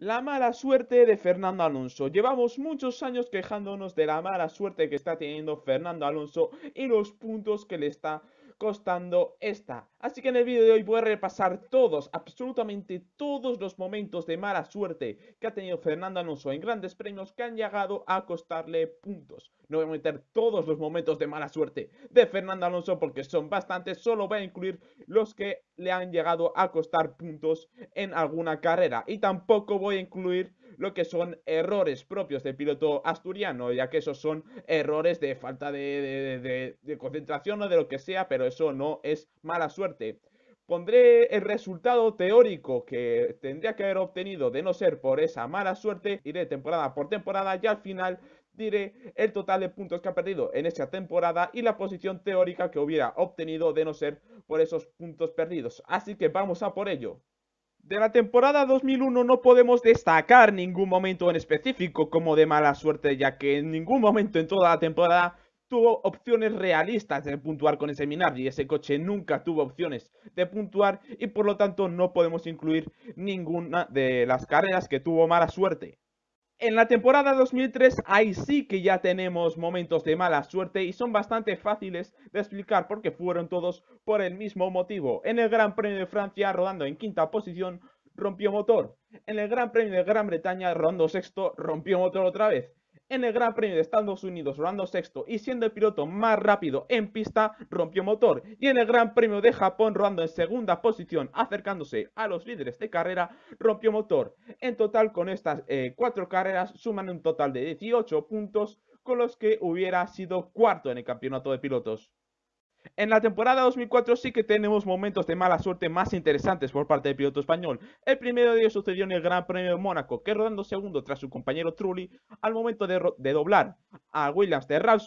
La mala suerte de Fernando Alonso. Llevamos muchos años quejándonos de la mala suerte que está teniendo Fernando Alonso y los puntos que le está costando esta. Así que en el vídeo de hoy voy a repasar todos, absolutamente todos los momentos de mala suerte que ha tenido Fernando Alonso en grandes premios que han llegado a costarle puntos. No voy a meter todos los momentos de mala suerte de Fernando Alonso porque son bastantes. Solo voy a incluir los que le han llegado a costar puntos en alguna carrera. Y tampoco voy a incluir lo que son errores propios del piloto asturiano, ya que esos son errores de falta de, concentración o de lo que sea, pero eso no es mala suerte. Pondré el resultado teórico que tendría que haber obtenido de no ser por esa mala suerte, iré temporada por temporada y al final diré el total de puntos que ha perdido en esa temporada y la posición teórica que hubiera obtenido de no ser por esos puntos perdidos. Así que vamos a por ello. De la temporada 2001 no podemos destacar ningún momento en específico como de mala suerte, ya que en ningún momento en toda la temporada tuvo opciones realistas de puntuar con ese y Ese coche nunca tuvo opciones de puntuar y por lo tanto no podemos incluir ninguna de las carreras que tuvo mala suerte. En la temporada 2003, ahí sí que ya tenemos momentos de mala suerte y son bastante fáciles de explicar porque fueron todos por el mismo motivo. En el Gran Premio de Francia, rodando en quinta posición, rompió motor. En el Gran Premio de Gran Bretaña, rodando sexto, rompió motor otra vez. En el Gran Premio de Estados Unidos, rodando sexto y siendo el piloto más rápido en pista, rompió motor. Y en el Gran Premio de Japón, rodando en segunda posición, acercándose a los líderes de carrera, rompió motor. En total, con estas eh, cuatro carreras, suman un total de 18 puntos, con los que hubiera sido cuarto en el campeonato de pilotos. En la temporada 2004 sí que tenemos momentos de mala suerte más interesantes por parte del piloto español. El primero de ellos sucedió en el Gran Premio de Mónaco, que rodando segundo tras su compañero Trulli, al momento de, doblar a Williams de Ralf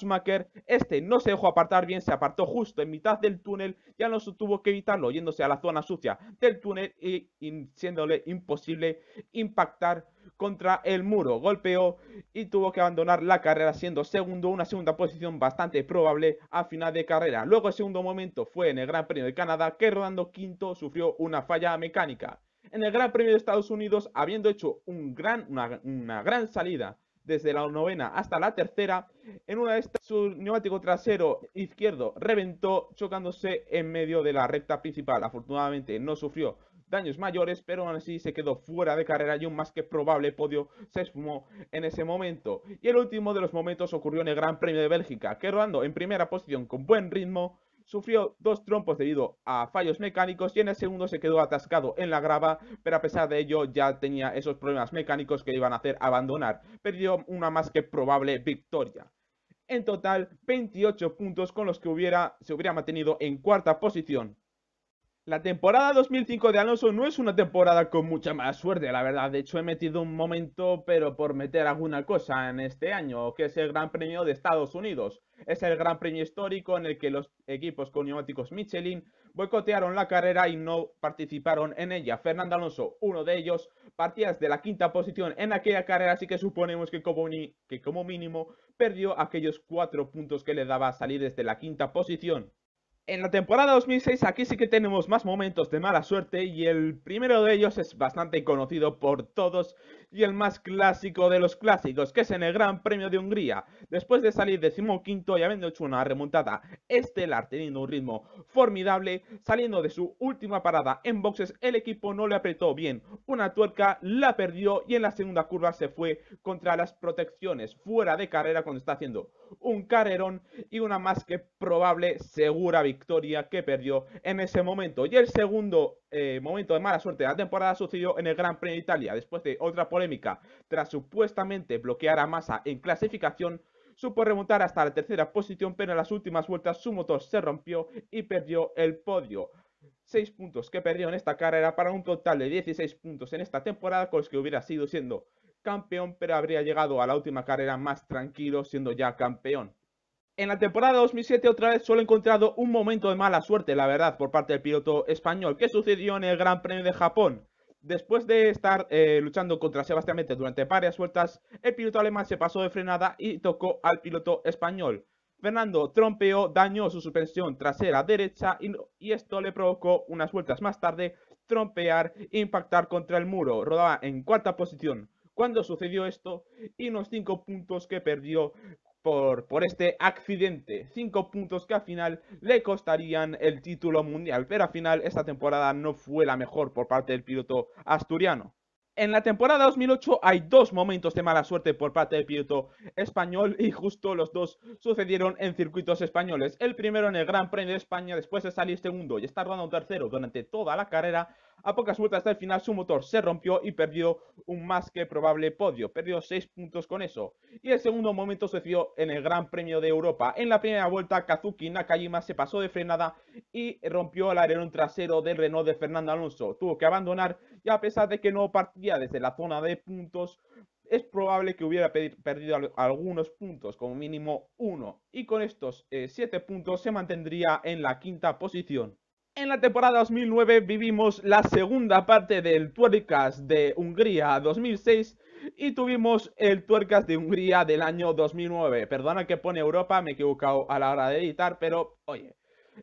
este no se dejó apartar bien, se apartó justo en mitad del túnel no se tuvo que evitarlo yéndose a la zona sucia del túnel y, y siéndole imposible impactar contra el muro, golpeó y tuvo que abandonar la carrera siendo segundo, una segunda posición bastante probable a final de carrera. Luego el segundo momento fue en el Gran Premio de Canadá que rodando quinto sufrió una falla mecánica. En el Gran Premio de Estados Unidos, habiendo hecho una, una gran salida desde la novena hasta la tercera. En una de estas, su neumático trasero izquierdo reventó chocándose en medio de la recta principal. Afortunadamente no sufrió daños mayores, pero aún así se quedó fuera de carrera y un más que probable podio se esfumó en ese momento. Y el último de los momentos ocurrió en el Gran Premio de Bélgica, que rodando en primera posición con buen ritmo, sufrió dos trompos debido a fallos mecánicos y en el segundo se quedó atascado en la grava, pero a pesar de ello ya tenía esos problemas mecánicos que iban a hacer abandonar. Perdió una más que probable victoria. En total, 28 puntos con los que se hubiera mantenido en cuarta posición. La temporada 2005 de Alonso no es una temporada con mucha más suerte, la verdad. De hecho, he metido un momento, pero por meter alguna cosa en este año, que es el Gran Premio de Estados Unidos. Es el Gran Premio histórico en el que los equipos con neumáticos Michelin boicotearon la carrera y no participaron en ella. Fernando Alonso, uno de ellos, partía desde la quinta posición en aquella carrera, así que suponemos que como, que como mínimo perdió aquellos cuatro puntos que le daba salir desde la quinta posición en la temporada 2006 aquí sí que tenemos más momentos de mala suerte y el primero de ellos es bastante conocido por todos y el más clásico de los clásicos, que es en el Gran Premio de Hungría. Después de salir decimoquinto y habiendo hecho una remontada estelar teniendo un ritmo formidable, saliendo de su última parada en boxes el equipo no le apretó bien una tuerca, la perdió y en la segunda curva se fue contra las protecciones fuera de carrera cuando está haciendo un carrerón y una más que probable segura victoria victoria que perdió en ese momento. Y el segundo eh, momento de mala suerte de la temporada sucedió en el Gran Premio de Italia, después de otra polémica, tras supuestamente bloquear a Massa en clasificación, supo remontar hasta la tercera posición, pero en las últimas vueltas su motor se rompió y perdió el podio. Seis puntos que perdió en esta carrera para un total de 16 puntos en esta temporada con los que hubiera sido siendo campeón, pero habría llegado a la última carrera más tranquilo siendo ya campeón. En la temporada 2007 otra vez solo he encontrado un momento de mala suerte, la verdad, por parte del piloto español, que sucedió en el Gran Premio de Japón. Después de estar eh, luchando contra Sebastián Mete durante varias vueltas, el piloto alemán se pasó de frenada y tocó al piloto español. Fernando trompeó, dañó su suspensión trasera derecha y, esto le provocó unas vueltas más tarde trompear e impactar contra el muro. Rodaba en cuarta posición cuando sucedió esto y unos cinco puntos que perdió por, este accidente. Cinco puntos que al final le costarían el título mundial, pero al final esta temporada no fue la mejor por parte del piloto asturiano. En la temporada 2008 hay dos momentos de mala suerte por parte del piloto español y justo los dos sucedieron en circuitos españoles. El primero en el Gran Premio de España después de salir segundo y estar dando tercero durante toda la carrera a pocas vueltas hasta el final su motor se rompió y perdió un más que probable podio, perdió 6 puntos con eso. Y el segundo momento sucedió en el Gran Premio de Europa. En la primera vuelta Kazuki Nakajima se pasó de frenada y rompió el alerón trasero del Renault de Fernando Alonso. Tuvo que abandonar y a pesar de que no partía desde la zona de puntos, es probable que hubiera perdido algunos puntos, como mínimo uno. Y con estos 7 eh, puntos se mantendría en la quinta posición. En la temporada 2009 vivimos la segunda parte del Tuercas de Hungría 2006 y tuvimos el Tuercas de Hungría del año 2009. Perdona que pone Europa, me he equivocado a la hora de editar, pero oye.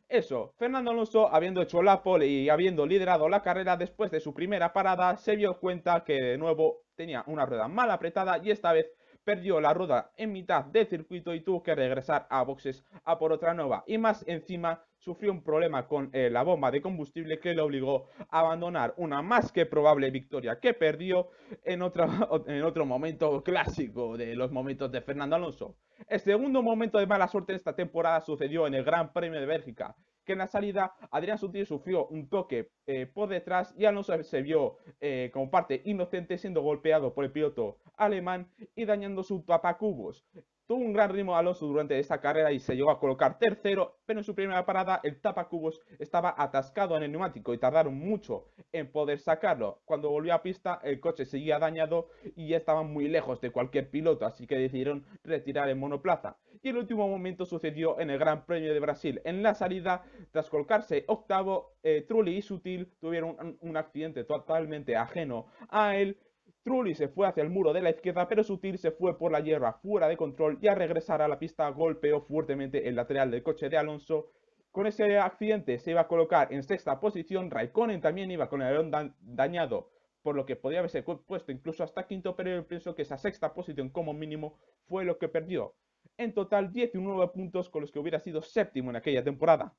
Eso, Fernando Alonso, habiendo hecho la pole y habiendo liderado la carrera después de su primera parada, se dio cuenta que de nuevo tenía una rueda mal apretada y esta vez perdió la rueda en mitad de circuito y tuvo que regresar a boxes a por otra nueva. Y más encima sufrió un problema con eh, la bomba de combustible que le obligó a abandonar una más que probable victoria que perdió en, en otro momento clásico de los momentos de Fernando Alonso. El segundo momento de mala suerte en esta temporada sucedió en el Gran Premio de Bélgica, que en la salida Adrián Sutil sufrió un toque eh, por detrás y Alonso se vio eh, como parte inocente siendo golpeado por el piloto alemán y dañando su tapacubos. Tuvo un gran ritmo Alonso durante esta carrera y se llegó a colocar tercero, pero en su primera parada el tapacubos estaba atascado en el neumático y tardaron mucho en poder sacarlo. Cuando volvió a pista el coche seguía dañado y ya estaban muy lejos de cualquier piloto, así que decidieron retirar el monoplaza que el último momento sucedió en el Gran Premio de Brasil. En la salida, tras colocarse octavo, eh, Trulli y Sutil tuvieron un, accidente totalmente ajeno a él. Trulli se fue hacia el muro de la izquierda, pero Sutil se fue por la hierba fuera de control y al regresar a la pista golpeó fuertemente el lateral del coche de Alonso. Con ese accidente se iba a colocar en sexta posición, Raikkonen también iba con el avión dañado por lo que podía haberse puesto incluso hasta quinto, pero yo pienso que esa sexta posición como mínimo fue lo que perdió en total 19 puntos con los que hubiera sido séptimo en aquella temporada.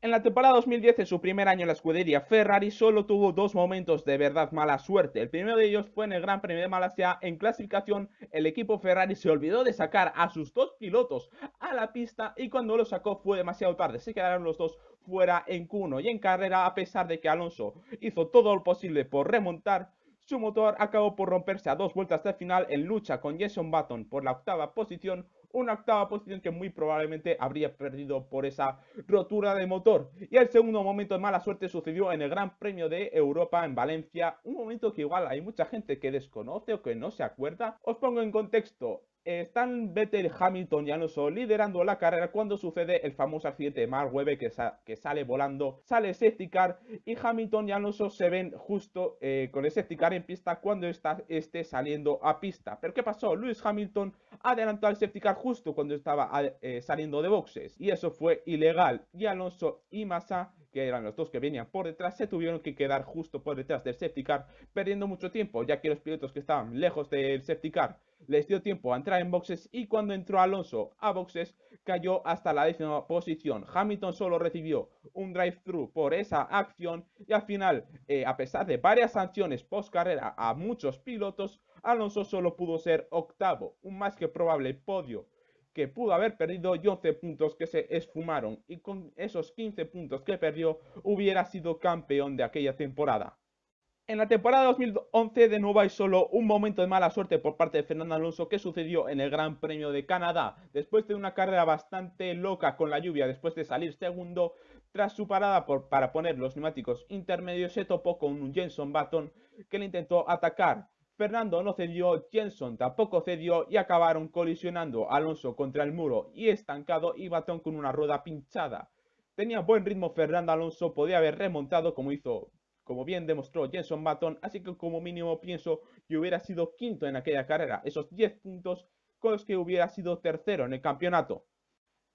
En la temporada 2010, en su primer año en la escudería Ferrari, solo tuvo dos momentos de verdad mala suerte. El primero de ellos fue en el Gran Premio de Malasia. En clasificación, el equipo Ferrari se olvidó de sacar a sus dos pilotos a la pista y cuando lo sacó fue demasiado tarde. Se quedaron los dos fuera en Q1 y en carrera, a pesar de que Alonso hizo todo lo posible por remontar, su motor acabó por romperse a dos vueltas de final en lucha con Jason Button por la octava posición, una octava posición que muy probablemente habría perdido por esa rotura de motor. Y el segundo momento de mala suerte sucedió en el Gran Premio de Europa en Valencia, un momento que igual hay mucha gente que desconoce o que no se acuerda. Os pongo en contexto, están Vettel Hamilton y Alonso liderando la carrera cuando sucede el famoso accidente de Mark que, sale volando, sale safety y Hamilton y Alonso se ven justo eh, con el en pista cuando está, este saliendo a pista. ¿Pero qué pasó? Lewis Hamilton adelantó al safety justo cuando estaba eh, saliendo de boxes y eso fue ilegal y Alonso y Massa que eran los dos que venían por detrás, se tuvieron que quedar justo por detrás del safety car, perdiendo mucho tiempo, ya que los pilotos que estaban lejos del safety car les dio tiempo a entrar en boxes y cuando entró Alonso a boxes cayó hasta la décima posición. Hamilton solo recibió un drive-thru por esa acción y al final, eh, a pesar de varias sanciones post carrera a muchos pilotos, Alonso solo pudo ser octavo, un más que probable podio que pudo haber perdido 11 puntos que se esfumaron y con esos 15 puntos que perdió hubiera sido campeón de aquella temporada. En la temporada 2011 de nuevo hay solo un momento de mala suerte por parte de Fernando Alonso que sucedió en el Gran Premio de Canadá, después de una carrera bastante loca con la lluvia, después de salir segundo, tras su parada para poner los neumáticos intermedios se topó con un Jenson Button que le intentó atacar, Fernando no cedió, Jenson tampoco cedió y acabaron colisionando Alonso contra el muro y estancado y Batón con una rueda pinchada. Tenía buen ritmo Fernando Alonso, podía haber remontado como hizo, como bien demostró Jenson Batón, así que como mínimo pienso que hubiera sido quinto en aquella carrera, esos 10 puntos con los que hubiera sido tercero en el campeonato.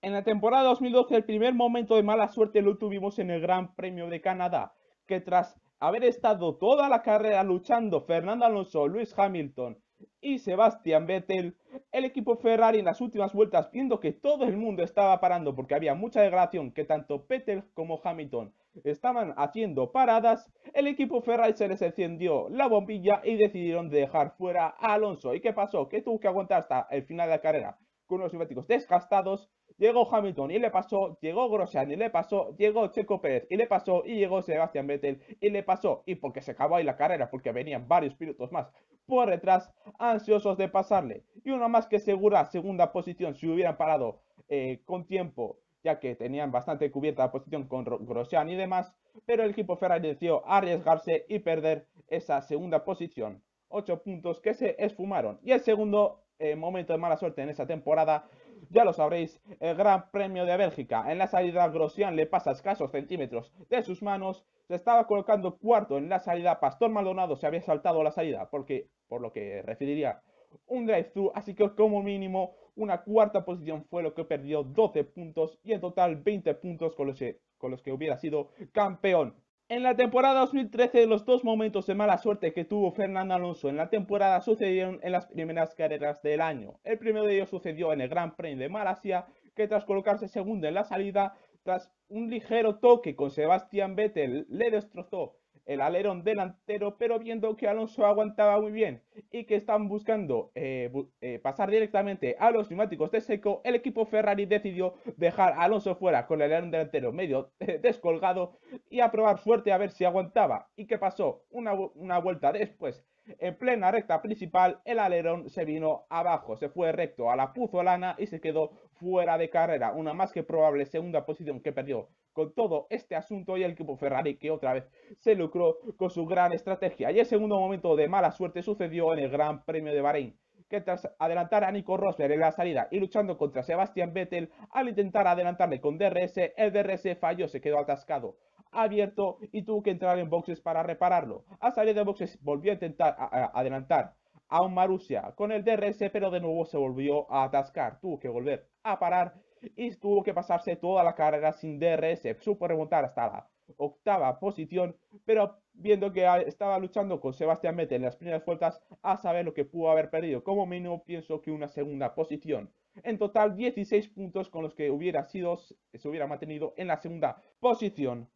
En la temporada 2012 el primer momento de mala suerte lo tuvimos en el Gran Premio de Canadá, que tras haber estado toda la carrera luchando Fernando Alonso, Luis Hamilton y Sebastian Vettel, el equipo Ferrari en las últimas vueltas, viendo que todo el mundo estaba parando porque había mucha degradación, que tanto Vettel como Hamilton estaban haciendo paradas, el equipo Ferrari se les encendió la bombilla y decidieron dejar fuera a Alonso. ¿Y qué pasó? Que tuvo que aguantar hasta el final de la carrera con los neumáticos desgastados llegó Hamilton y le pasó, llegó Grosjean y le pasó, llegó Checo Pérez y le pasó, y llegó Sebastián Vettel y le pasó, y porque se acabó ahí la carrera, porque venían varios pilotos más por detrás, ansiosos de pasarle. Y uno más que segura segunda posición si hubieran parado eh, con tiempo, ya que tenían bastante cubierta la posición con Grosjean y demás, pero el equipo Ferrari decidió arriesgarse y perder esa segunda posición. Ocho puntos que se esfumaron. Y el segundo eh, momento de mala suerte en esa temporada ya lo sabréis, el Gran Premio de Bélgica en la salida Grosjean le pasa escasos centímetros de sus manos, se estaba colocando cuarto en la salida, Pastor Maldonado se había saltado la salida, porque, por lo que referiría un drive-thru, así que como mínimo una cuarta posición fue lo que perdió 12 puntos y en total 20 puntos con los con los que hubiera sido campeón. En la temporada 2013, los dos momentos de mala suerte que tuvo Fernando Alonso en la temporada sucedieron en las primeras carreras del año. El primero de ellos sucedió en el Gran Premio de Malasia, que tras colocarse segundo en la salida, tras un ligero toque con Sebastián Vettel, le destrozó el alerón delantero, pero viendo que Alonso aguantaba muy bien y que están buscando eh, eh, pasar directamente a los neumáticos de seco, el equipo Ferrari decidió dejar a Alonso fuera con el alerón delantero medio eh, descolgado y a probar suerte a ver si aguantaba. ¿Y qué pasó? una vuelta después, en plena recta principal, el alerón se vino abajo, se fue recto a la puzolana y se quedó fuera de carrera. Una más que probable segunda posición que perdió con todo este asunto y el equipo Ferrari que otra vez se lucró con su gran estrategia. Y el segundo momento de mala suerte sucedió en el Gran Premio de Bahrein, que tras adelantar a Nico Rosberg en la salida y luchando contra Sebastian Vettel, al intentar adelantarle con DRS, el DRS falló, se quedó atascado abierto y tuvo que entrar en boxes para repararlo. A salir de boxes volvió a intentar adelantar a un con el DRS, pero de nuevo se volvió a atascar. Tuvo que volver a parar y tuvo que pasarse toda la carrera sin DRS. Supo remontar hasta la octava posición, pero viendo que estaba luchando con Sebastián Mete en las primeras vueltas, a saber lo que pudo haber perdido. Como mínimo pienso que una segunda posición. En total 16 puntos con los que hubiera sido, se hubiera mantenido en la segunda posición.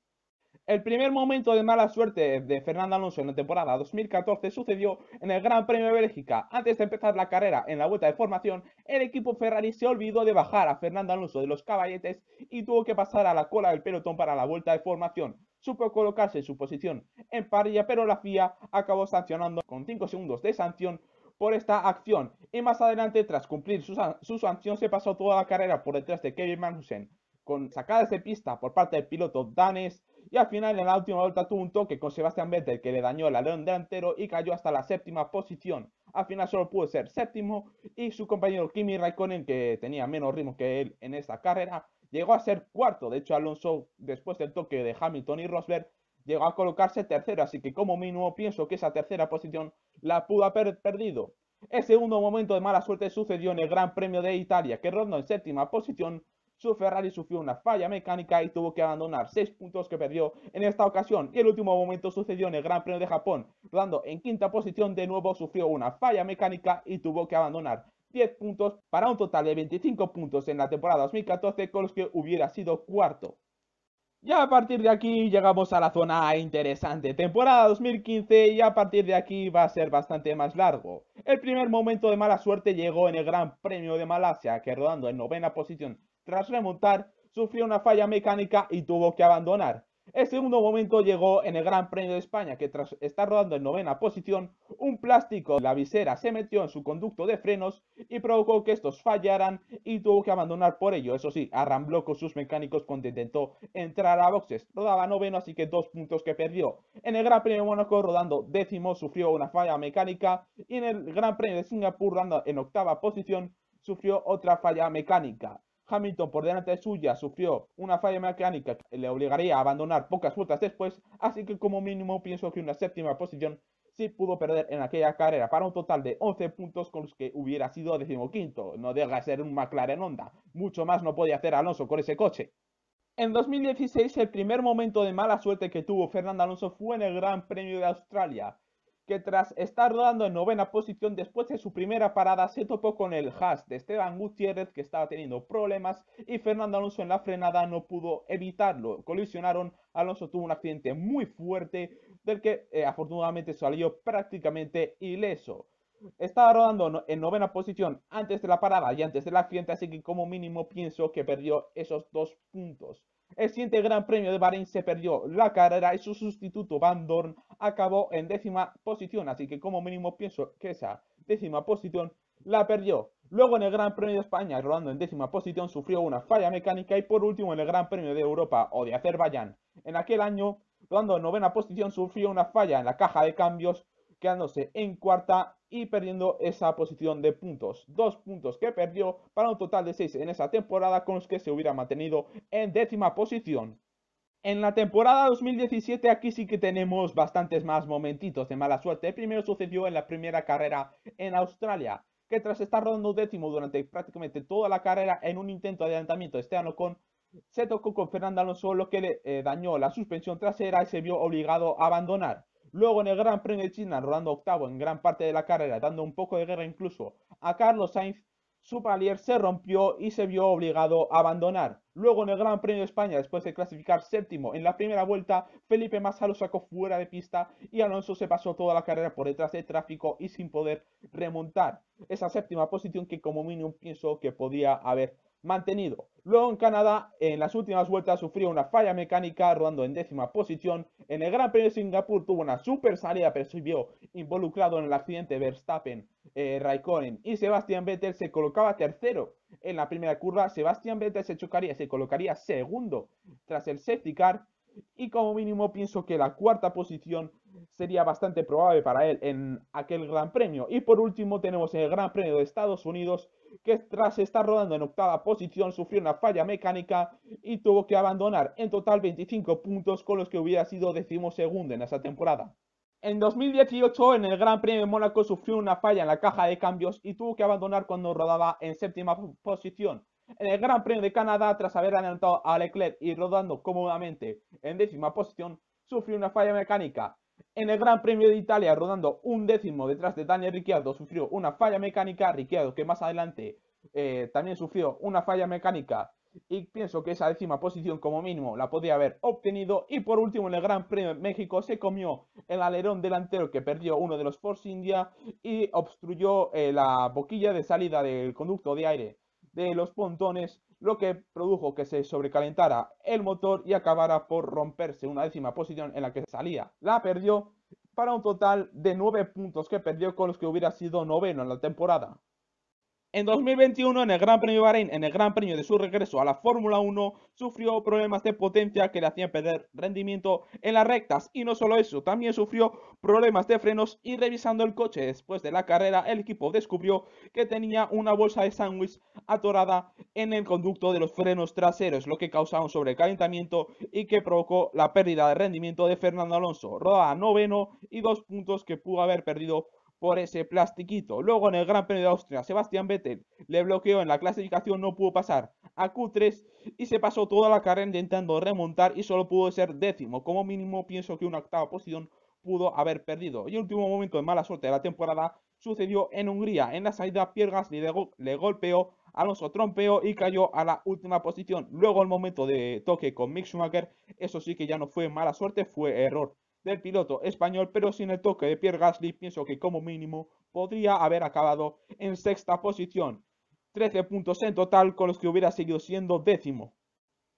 El primer momento de mala suerte de Fernando Alonso en la temporada 2014 sucedió en el Gran Premio de Bélgica. Antes de empezar la carrera en la vuelta de formación, el equipo Ferrari se olvidó de bajar a Fernando Alonso de los caballetes y tuvo que pasar a la cola del pelotón para la vuelta de formación. Supo colocarse en su posición en parrilla, pero la FIA acabó sancionando con 5 segundos de sanción por esta acción. Y más adelante, tras cumplir su, sanción, se pasó toda la carrera por detrás de Kevin Magnussen, con sacadas de pista por parte del piloto Danes y al final en la última vuelta tuvo un toque con Sebastián Vettel que le dañó el alerón delantero y cayó hasta la séptima posición. Al final solo pudo ser séptimo y su compañero Kimi Raikkonen, que tenía menos ritmo que él en esta carrera, llegó a ser cuarto. De hecho, Alonso, después del toque de Hamilton y Rosberg, llegó a colocarse tercero, así que como mínimo pienso que esa tercera posición la pudo haber perdido. El segundo momento de mala suerte sucedió en el Gran Premio de Italia, que rondó en séptima posición su Ferrari sufrió una falla mecánica y tuvo que abandonar 6 puntos que perdió en esta ocasión y el último momento sucedió en el Gran Premio de Japón, rodando en quinta posición de nuevo sufrió una falla mecánica y tuvo que abandonar 10 puntos para un total de 25 puntos en la temporada 2014 con los que hubiera sido cuarto. Ya a partir de aquí llegamos a la zona interesante, temporada 2015 y a partir de aquí va a ser bastante más largo. El primer momento de mala suerte llegó en el Gran Premio de Malasia, que rodando en novena posición tras remontar, sufrió una falla mecánica y tuvo que abandonar. El segundo momento llegó en el Gran Premio de España, que tras estar rodando en novena posición, un plástico de la visera se metió en su conducto de frenos y provocó que estos fallaran y tuvo que abandonar por ello. Eso sí, arrambló con sus mecánicos cuando intentó entrar a boxes. Rodaba noveno, así que dos puntos que perdió. En el Gran Premio de Mónaco, rodando décimo, sufrió una falla mecánica y en el Gran Premio de Singapur, rodando en octava posición, sufrió otra falla mecánica. Hamilton por delante suya sufrió una falla mecánica que le obligaría a abandonar pocas vueltas después, así que como mínimo pienso que una séptima posición sí pudo perder en aquella carrera para un total de 11 puntos con los que hubiera sido decimoquinto. No deja de ser un McLaren Honda. Mucho más no podía hacer Alonso con ese coche. En 2016 el primer momento de mala suerte que tuvo Fernando Alonso fue en el Gran Premio de Australia que tras estar rodando en novena posición después de su primera parada se topó con el hash de Esteban Gutiérrez que estaba teniendo problemas y Fernando Alonso en la frenada no pudo evitarlo. Colisionaron, Alonso tuvo un accidente muy fuerte del que eh, afortunadamente salió prácticamente ileso. Estaba rodando en novena posición antes de la parada y antes del accidente, así que como mínimo pienso que perdió esos dos puntos. El siguiente Gran Premio de Bahrein se perdió la carrera y su sustituto Van Dorn acabó en décima posición, así que como mínimo pienso que esa décima posición la perdió. Luego en el Gran Premio de España, rodando en décima posición, sufrió una falla mecánica y por último en el Gran Premio de Europa o de Azerbaiyán. En aquel año, rodando en novena posición, sufrió una falla en la caja de cambios quedándose en cuarta y perdiendo esa posición de puntos. Dos puntos que perdió para un total de seis en esa temporada con los que se hubiera mantenido en décima posición. En la temporada 2017 aquí sí que tenemos bastantes más momentitos de mala suerte. El primero sucedió en la primera carrera en Australia, que tras estar rodando décimo durante prácticamente toda la carrera en un intento de adelantamiento Este ano con se tocó con Fernando Alonso, lo que le eh, dañó la suspensión trasera y se vio obligado a abandonar. Luego en el Gran Premio de China, rodando octavo en gran parte de la carrera, dando un poco de guerra incluso a Carlos Sainz, su palier se rompió y se vio obligado a abandonar. Luego en el Gran Premio de España, después de clasificar séptimo en la primera vuelta, Felipe Massa lo sacó fuera de pista y Alonso se pasó toda la carrera por detrás de tráfico y sin poder remontar esa séptima posición que como mínimo pienso que podía haber mantenido. Luego en Canadá, en las últimas vueltas sufrió una falla mecánica rodando en décima posición. En el Gran Premio de Singapur tuvo una super salida, pero se vio involucrado en el accidente Verstappen, eh, Raikkonen y Sebastian Vettel se colocaba tercero. En la primera curva, Sebastian Vettel se chocaría, se colocaría segundo tras el safety car. Y como mínimo pienso que la cuarta posición sería bastante probable para él en aquel Gran Premio. Y por último tenemos el Gran Premio de Estados Unidos que tras estar rodando en octava posición sufrió una falla mecánica y tuvo que abandonar en total 25 puntos con los que hubiera sido decimosegundo en esa temporada. En 2018 en el Gran Premio de Mónaco sufrió una falla en la caja de cambios y tuvo que abandonar cuando rodaba en séptima posición. En el Gran Premio de Canadá, tras haber adelantado a Leclerc y rodando cómodamente en décima posición, sufrió una falla mecánica en el Gran Premio de Italia, rodando un décimo detrás de Daniel Ricciardo, sufrió una falla mecánica. Ricciardo, que más adelante eh, también sufrió una falla mecánica, y pienso que esa décima posición como mínimo la podía haber obtenido. Y por último en el Gran Premio de México se comió el alerón delantero que perdió uno de los Force India y obstruyó eh, la boquilla de salida del conducto de aire de los pontones, lo que produjo que se sobrecalentara el motor y acabara por romperse una décima posición en la que salía. La perdió para un total de 9 puntos que perdió con los que hubiera sido noveno en la temporada. En 2021, en el Gran Premio de Bahrein, en el Gran Premio de su regreso a la Fórmula 1, sufrió problemas de potencia que le hacían perder rendimiento en las rectas. Y no solo eso, también sufrió problemas de frenos y revisando el coche después de la carrera, el equipo descubrió que tenía una bolsa de sándwich atorada en el conducto de los frenos traseros, lo que causaba un sobrecalentamiento y que provocó la pérdida de rendimiento de Fernando Alonso. Roa noveno y dos puntos que pudo haber perdido por ese plastiquito. Luego en el Gran Premio de Austria, Sebastián Vettel le bloqueó en la clasificación, no pudo pasar a Q3 y se pasó toda la carrera intentando remontar y solo pudo ser décimo. Como mínimo pienso que una octava posición pudo haber perdido. Y el último momento de mala suerte de la temporada sucedió en Hungría. En la salida Piergas Gasly le, le golpeó, Alonso trompeó y cayó a la última posición. Luego el momento de toque con Mick Schumacher, eso sí que ya no fue mala suerte, fue error del piloto español, pero sin el toque de Pierre Gasly pienso que como mínimo podría haber acabado en sexta posición, 13 puntos en total con los que hubiera seguido siendo décimo.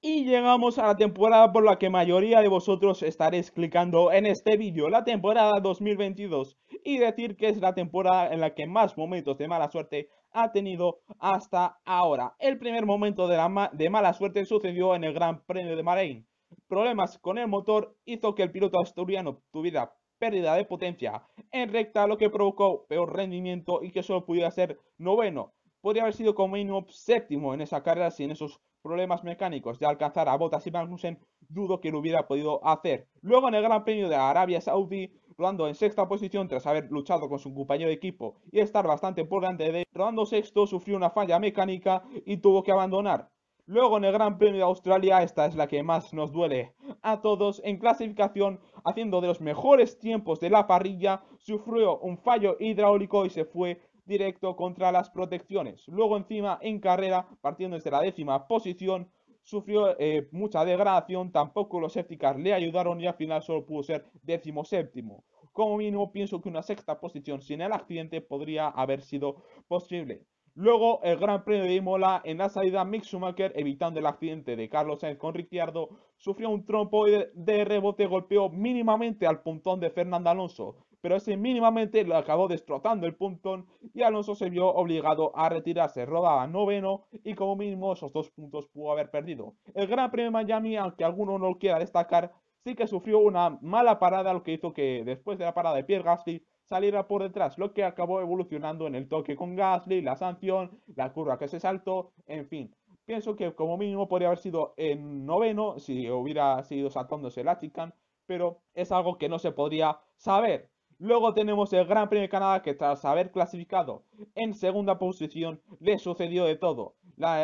Y llegamos a la temporada por la que mayoría de vosotros estaréis clicando en este vídeo, la temporada 2022, y decir que es la temporada en la que más momentos de mala suerte ha tenido hasta ahora. El primer momento de, mala suerte sucedió en el Gran Premio de Bahrein, problemas con el motor hizo que el piloto asturiano tuviera pérdida de potencia en recta, lo que provocó peor rendimiento y que solo pudiera ser noveno. Podría haber sido como mínimo séptimo en esa carrera sin esos problemas mecánicos de alcanzar a Bottas y Magnussen, dudo que lo hubiera podido hacer. Luego en el Gran Premio de Arabia Saudí, rodando en sexta posición tras haber luchado con su compañero de equipo y estar bastante por delante de él, rodando sexto sufrió una falla mecánica y tuvo que abandonar. Luego en el Gran Premio de Australia, esta es la que más nos duele a todos, en clasificación, haciendo de los mejores tiempos de la parrilla, sufrió un fallo hidráulico y se fue directo contra las protecciones. Luego encima en carrera, partiendo desde la décima posición, sufrió eh, mucha degradación, tampoco los sépticas le ayudaron y al final solo pudo ser décimo séptimo. Como mínimo pienso que una sexta posición sin el accidente podría haber sido posible. Luego el Gran Premio de Imola en la salida Mick Schumacher evitando el accidente de Carlos Sainz con Ricciardo sufrió un trompo de rebote golpeó mínimamente al puntón de Fernando Alonso, pero ese mínimamente lo acabó destrozando el puntón y Alonso se vio obligado a retirarse, rodaba noveno y como mínimo esos dos puntos pudo haber perdido. El Gran Premio de Miami, aunque alguno no lo quiera destacar, sí que sufrió una mala parada, lo que hizo que después de la parada de Pierre Gasly saliera por detrás, lo que acabó evolucionando en el toque con Gasly, la sanción, la curva que se saltó, en fin. Pienso que como mínimo podría haber sido en noveno si hubiera sido saltándose el Atican, pero es algo que no se podría saber. Luego tenemos el Gran Premio de Canadá que tras haber clasificado en segunda posición le sucedió de todo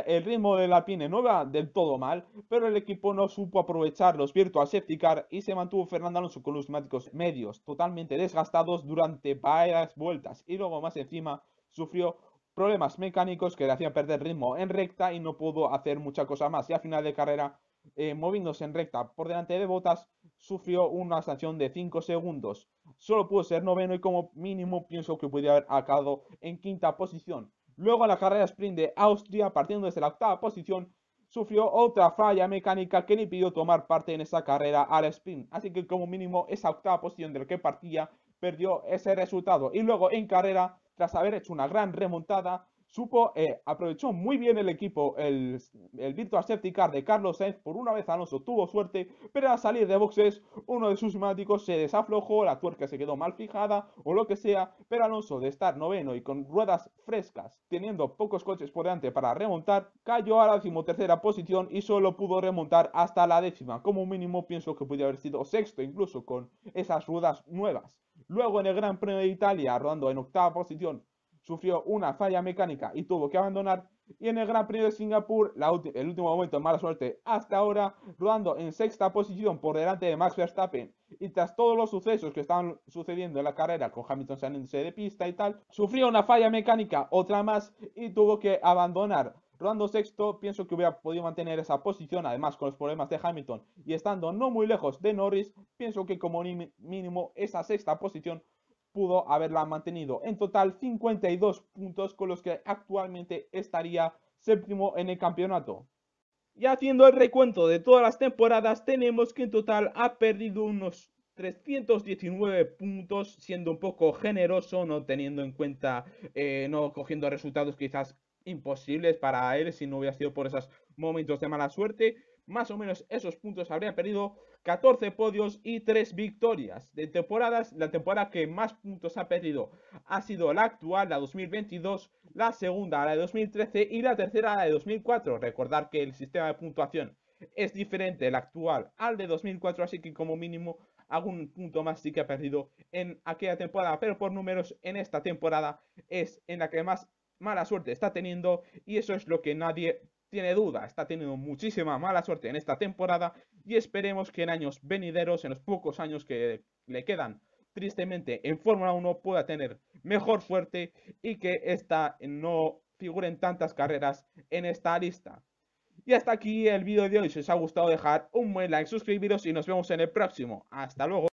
el ritmo de la Alpine no va del todo mal, pero el equipo no supo aprovechar los virtual safety y se mantuvo Fernando Alonso con los medios totalmente desgastados durante varias vueltas y luego más encima sufrió problemas mecánicos que le hacían perder ritmo en recta y no pudo hacer mucha cosa más y al final de carrera eh, moviéndose en recta por delante de Botas, sufrió una sanción de 5 segundos. Solo pudo ser noveno y como mínimo pienso que podría haber acabado en quinta posición. Luego en la carrera sprint de Austria, partiendo desde la octava posición, sufrió otra falla mecánica que le impidió tomar parte en esa carrera al sprint. Así que como mínimo esa octava posición de la que partía perdió ese resultado. Y luego en carrera, tras haber hecho una gran remontada, supo, eh, aprovechó muy bien el equipo, el, el Virtua de Carlos Sainz, por una vez Alonso tuvo suerte, pero al salir de boxes, uno de sus neumáticos se desaflojó, la tuerca se quedó mal fijada o lo que sea, pero Alonso de estar noveno y con ruedas frescas, teniendo pocos coches por delante para remontar, cayó a la decimotercera posición y solo pudo remontar hasta la décima, como mínimo pienso que podría haber sido sexto incluso con esas ruedas nuevas. Luego en el Gran Premio de Italia, rodando en octava posición, sufrió una falla mecánica y tuvo que abandonar. Y en el Gran Premio de Singapur, el último momento de mala suerte hasta ahora, rodando en sexta posición por delante de Max Verstappen. Y tras todos los sucesos que estaban sucediendo en la carrera con Hamilton saliéndose de pista y tal, sufrió una falla mecánica, otra más, y tuvo que abandonar. Rodando sexto, pienso que hubiera podido mantener esa posición, además con los problemas de Hamilton y estando no muy lejos de Norris, pienso que como mínimo esa sexta posición pudo haberla mantenido. En total, 52 puntos con los que actualmente estaría séptimo en el campeonato. Y haciendo el recuento de todas las temporadas, tenemos que en total ha perdido unos 319 puntos, siendo un poco generoso, no teniendo en cuenta, eh, no cogiendo resultados quizás imposibles para él si no hubiera sido por esos momentos de mala suerte. Más o menos esos puntos habría perdido 14 podios y 3 victorias. De temporadas, la temporada que más puntos ha perdido ha sido la actual, la 2022, la segunda, la de 2013 y la tercera, la de 2004. Recordar que el sistema de puntuación es diferente el actual al de 2004, así que como mínimo algún punto más sí que ha perdido en aquella temporada, pero por números en esta temporada es en la que más mala suerte está teniendo y eso es lo que nadie tiene duda, está teniendo muchísima mala suerte en esta temporada y esperemos que en años venideros, en los pocos años que le quedan tristemente en Fórmula 1, pueda tener mejor suerte y que esta no figuren tantas carreras en esta lista. Y hasta aquí el vídeo de hoy. Si os ha gustado, dejad un buen like, suscribiros y nos vemos en el próximo. Hasta luego.